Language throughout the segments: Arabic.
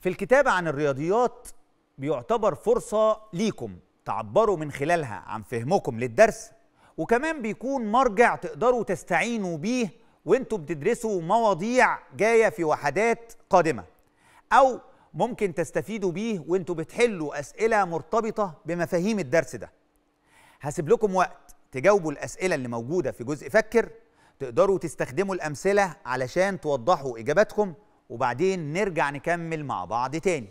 في الكتابة عن الرياضيات بيعتبر فرصة ليكم تعبروا من خلالها عن فهمكم للدرس وكمان بيكون مرجع تقدروا تستعينوا بيه وانتوا بتدرسوا مواضيع جاية في وحدات قادمة أو ممكن تستفيدوا بيه وانتوا بتحلوا أسئلة مرتبطة بمفاهيم الدرس ده هسيب لكم وقت تجاوبوا الأسئلة اللي موجودة في جزء فكر تقدروا تستخدموا الأمثلة علشان توضحوا إجاباتكم وبعدين نرجع نكمل مع بعض تاني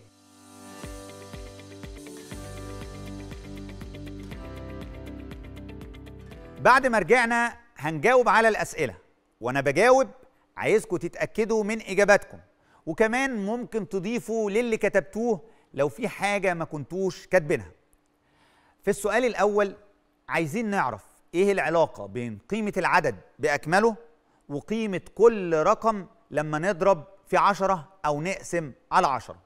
بعد ما رجعنا هنجاوب على الأسئلة وأنا بجاوب عايزكم تتأكدوا من إجاباتكم وكمان ممكن تضيفوا للي كتبتوه لو في حاجة ما كنتوش كاتبينها في السؤال الأول عايزين نعرف إيه العلاقة بين قيمة العدد بأكمله وقيمة كل رقم لما نضرب في عشرة أو نقسم على عشرة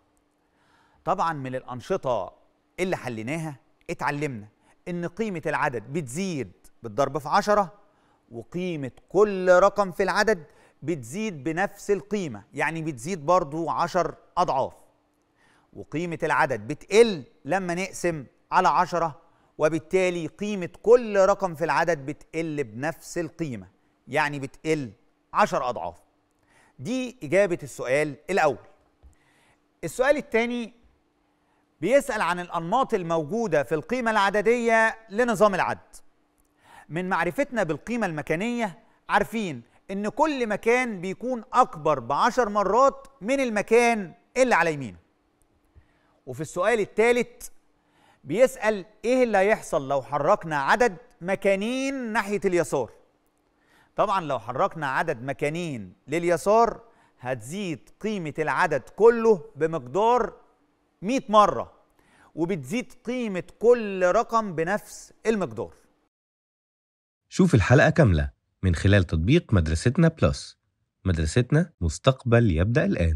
طبعا من الأنشطة اللي حليناها اتعلمنا إن قيمة العدد بتزيد بالضرب في عشرة وقيمة كل رقم في العدد بتزيد بنفس القيمة يعني بتزيد برضو عشر أضعاف وقيمة العدد بتقل لما نقسم على عشرة وبالتالي قيمة كل رقم في العدد بتقل بنفس القيمة يعني بتقل عشر أضعاف دي إجابة السؤال الأول السؤال الثاني بيسأل عن الأنماط الموجودة في القيمة العددية لنظام العد من معرفتنا بالقيمة المكانية عارفين إن كل مكان بيكون أكبر بعشر مرات من المكان اللي على يمينه وفي السؤال الثالث بيسأل إيه اللي هيحصل لو حركنا عدد مكانين ناحية اليسار طبعا لو حركنا عدد مكانين لليسار هتزيد قيمة العدد كله بمقدار 100 مرة وبتزيد قيمة كل رقم بنفس المقدار شوف الحلقة كاملة من خلال تطبيق مدرستنا بلس مدرستنا مستقبل يبدأ الآن